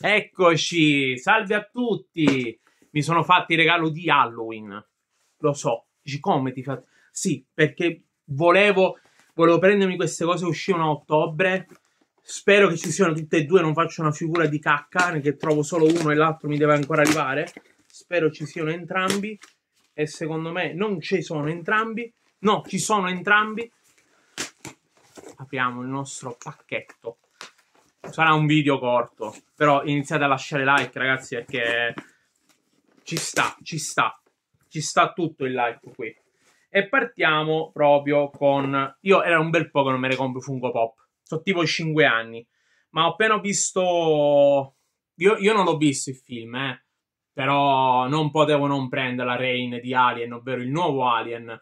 Eccoci, salve a tutti. Mi sono fatti il regalo di Halloween. Lo so. Dici come ti fatti? Sì, perché volevo, volevo prendermi queste cose uscivano a ottobre. Spero che ci siano tutte e due, non faccio una figura di cacca, che trovo solo uno e l'altro mi deve ancora arrivare. Spero ci siano entrambi e secondo me non ci sono entrambi. No, ci sono entrambi. Apriamo il nostro pacchetto sarà un video corto, però iniziate a lasciare like, ragazzi, perché ci sta, ci sta, ci sta tutto il like qui. E partiamo proprio con... Io era un bel po' che non me ne compro Fungo Pop, sono tipo 5 anni, ma ho appena visto... Io, io non l'ho visto il film, eh, però non potevo non prendere la Rain di Alien, ovvero il nuovo Alien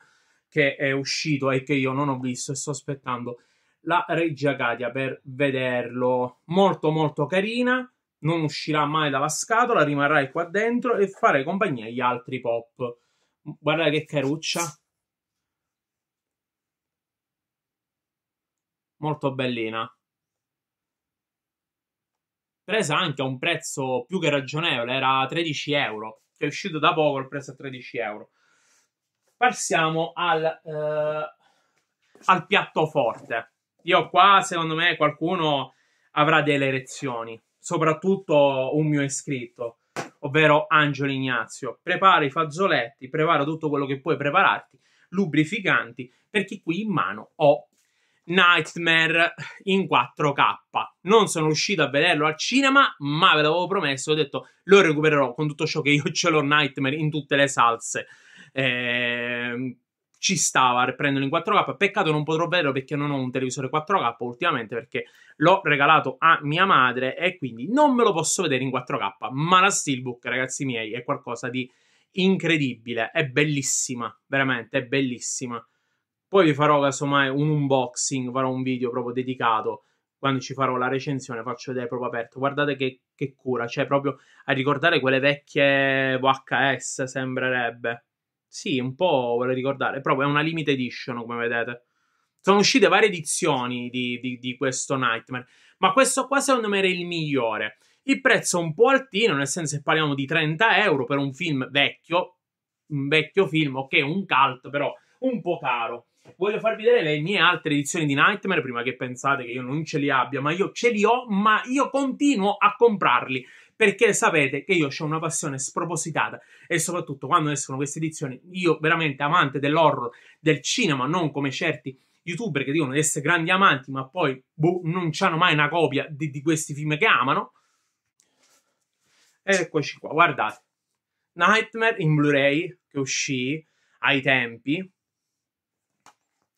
che è uscito e che io non ho visto e sto aspettando la Regia Gadia per vederlo. Molto molto carina, non uscirà mai dalla scatola, rimarrai qua dentro e fare compagnia agli altri pop. Guarda che caruccia. Molto bellina. Presa anche a un prezzo più che ragionevole, era 13 euro, che è uscito da poco il prezzo a 13 euro. Passiamo al, eh, al piatto forte. Io qua, secondo me, qualcuno avrà delle lezioni, soprattutto un mio iscritto, ovvero Angelo Ignazio. Prepara i fazzoletti, prepara tutto quello che puoi prepararti, lubrificanti, perché qui in mano ho Nightmare in 4K. Non sono riuscito a vederlo al cinema, ma ve l'avevo promesso, ho detto lo recupererò con tutto ciò che io ce l'ho Nightmare in tutte le salse. ehm ci stava a prenderlo in 4K. Peccato non potrò vederlo perché non ho un televisore 4K ultimamente perché l'ho regalato a mia madre e quindi non me lo posso vedere in 4K. Ma la Steelbook, ragazzi miei, è qualcosa di incredibile. È bellissima, veramente, è bellissima. Poi vi farò casomai un unboxing, farò un video proprio dedicato. Quando ci farò la recensione faccio vedere proprio aperto. Guardate che, che cura, cioè proprio a ricordare quelle vecchie VHS sembrerebbe sì, un po' vorrei ricordare, però è una limited edition, come vedete. Sono uscite varie edizioni di, di, di questo Nightmare, ma questo qua secondo me era il migliore. Il prezzo è un po' altino, nel senso che parliamo di 30 euro per un film vecchio, un vecchio film, ok, un cult, però un po' caro. Voglio farvi vedere le mie altre edizioni di Nightmare prima che pensate che io non ce li abbia, ma io ce li ho, ma io continuo a comprarli perché sapete che io ho una passione spropositata e soprattutto quando escono queste edizioni, io veramente amante dell'horror, del cinema, non come certi youtuber che dicono di essere grandi amanti, ma poi boh, non hanno mai una copia di, di questi film che amano. Ed eccoci qua, guardate. Nightmare in Blu-ray che uscì ai tempi,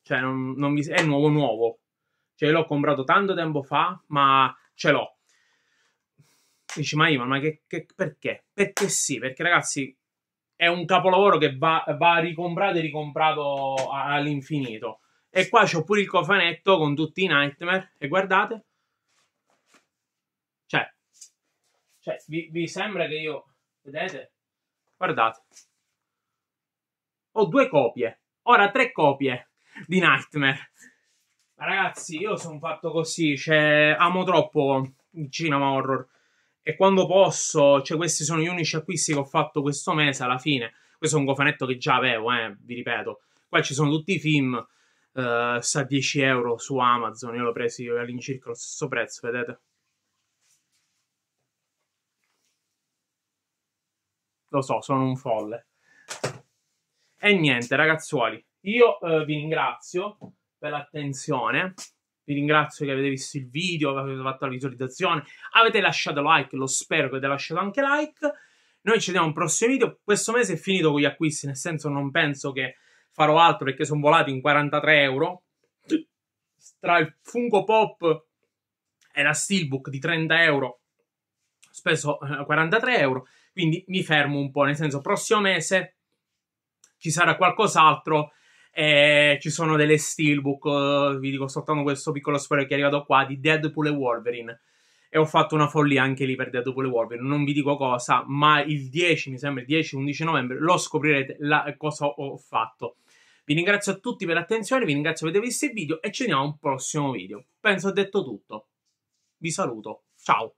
cioè non, non mi, è nuovo nuovo, cioè l'ho comprato tanto tempo fa, ma ce l'ho. Dici, ma Ivan, ma che, che, perché? Perché sì, perché ragazzi è un capolavoro che va, va ricomprato e ricomprato all'infinito. E qua c'ho pure il cofanetto con tutti i Nightmare, e guardate. Cioè, cioè vi, vi sembra che io... Vedete? Guardate. Ho due copie, ora tre copie di Nightmare. Ragazzi, io sono fatto così, cioè, amo troppo il cinema horror e quando posso, cioè questi sono gli unici acquisti che ho fatto questo mese alla fine. Questo è un cofanetto che già avevo, eh, vi ripeto. Qua ci sono tutti i film, eh, sta 10 euro su Amazon, io l'ho preso io all'incirca lo stesso prezzo, vedete? Lo so, sono un folle. E niente, ragazzuoli, io eh, vi ringrazio per l'attenzione. Vi ringrazio che avete visto il video, avete fatto la visualizzazione, avete lasciato like, lo spero che avete lasciato anche like. Noi ci vediamo al prossimo video. Questo mese è finito con gli acquisti, nel senso non penso che farò altro perché sono volati in 43 euro. Tra il Funko Pop e la Steelbook di 30 euro, speso 43 eh, euro. Quindi mi fermo un po', nel senso prossimo mese ci sarà qualcos'altro e ci sono delle steelbook, eh, vi dico soltanto questo piccolo spoiler che è arrivato qua, di Deadpool e Wolverine. E ho fatto una follia anche lì per Deadpool e Wolverine, non vi dico cosa, ma il 10, mi sembra il 10-11 novembre, lo scoprirete la, cosa ho fatto. Vi ringrazio a tutti per l'attenzione, vi ringrazio per aver visto il video e ci vediamo al prossimo video. Penso ho detto tutto. Vi saluto, ciao!